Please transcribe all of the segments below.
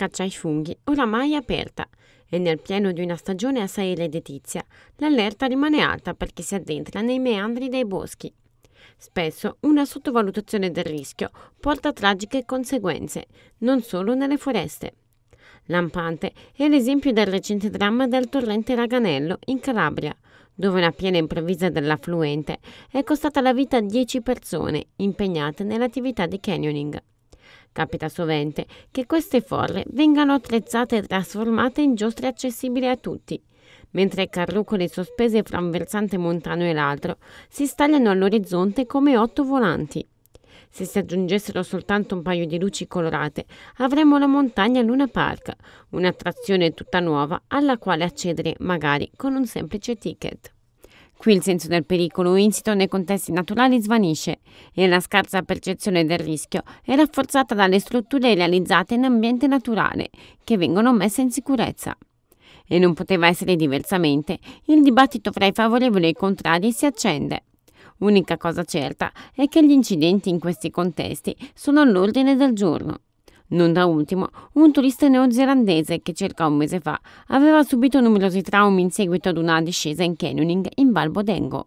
caccia ai funghi, oramai aperta, e nel pieno di una stagione assai redditizia, l'allerta rimane alta per chi si addentra nei meandri dei boschi. Spesso una sottovalutazione del rischio porta a tragiche conseguenze, non solo nelle foreste. Lampante è l'esempio del recente dramma del torrente Raganello in Calabria, dove una piena improvvisa dell'affluente è costata la vita a 10 persone impegnate nell'attività di canyoning capita sovente, che queste forre vengano attrezzate e trasformate in giostre accessibili a tutti, mentre carrucole sospese fra un versante montano e l'altro si stagliano all'orizzonte come otto volanti. Se si aggiungessero soltanto un paio di luci colorate, avremmo la montagna Luna Park, un'attrazione tutta nuova alla quale accedere magari con un semplice ticket. Qui il senso del pericolo insito nei contesti naturali svanisce e la scarsa percezione del rischio è rafforzata dalle strutture realizzate in ambiente naturale che vengono messe in sicurezza. E non poteva essere diversamente, il dibattito fra i favorevoli e i contrari si accende. Unica cosa certa è che gli incidenti in questi contesti sono all'ordine del giorno. Non da ultimo, un turista neozelandese che circa un mese fa aveva subito numerosi traumi in seguito ad una discesa in canyoning in Balbodengo.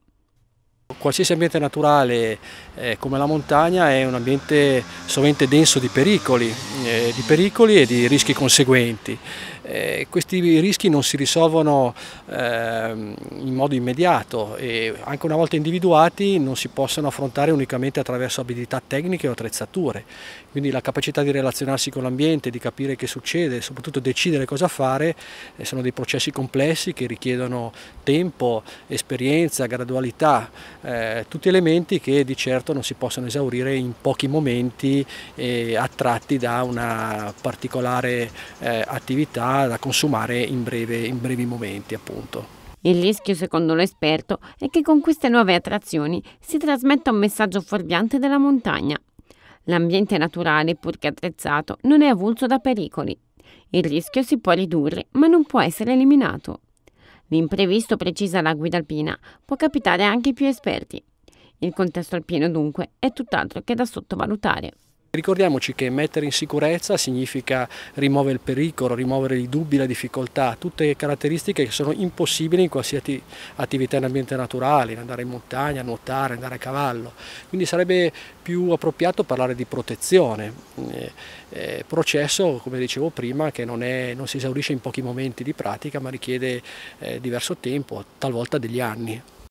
Qualsiasi ambiente naturale eh, come la montagna è un ambiente sovente denso di pericoli, eh, di pericoli e di rischi conseguenti. Eh, questi rischi non si risolvono ehm, in modo immediato e anche una volta individuati non si possono affrontare unicamente attraverso abilità tecniche o attrezzature. Quindi la capacità di relazionarsi con l'ambiente, di capire che succede e soprattutto decidere cosa fare eh, sono dei processi complessi che richiedono tempo, esperienza, gradualità, eh, tutti elementi che di certo non si possono esaurire in pochi momenti eh, attratti da un una particolare eh, attività da consumare in, breve, in brevi momenti appunto. Il rischio, secondo l'esperto, è che con queste nuove attrazioni si trasmetta un messaggio fuorviante della montagna. L'ambiente naturale, purché attrezzato, non è avulso da pericoli. Il rischio si può ridurre, ma non può essere eliminato. L'imprevisto, precisa la guida alpina, può capitare anche ai più esperti. Il contesto alpino, dunque, è tutt'altro che da sottovalutare. Ricordiamoci che mettere in sicurezza significa rimuovere il pericolo, rimuovere i dubbi, la difficoltà, tutte caratteristiche che sono impossibili in qualsiasi attività in ambiente naturale, andare in montagna, nuotare, andare a cavallo. Quindi sarebbe più appropriato parlare di protezione, eh, eh, processo come dicevo prima che non, è, non, si esaurisce in pochi momenti di pratica ma richiede eh, diverso tempo, talvolta degli anni.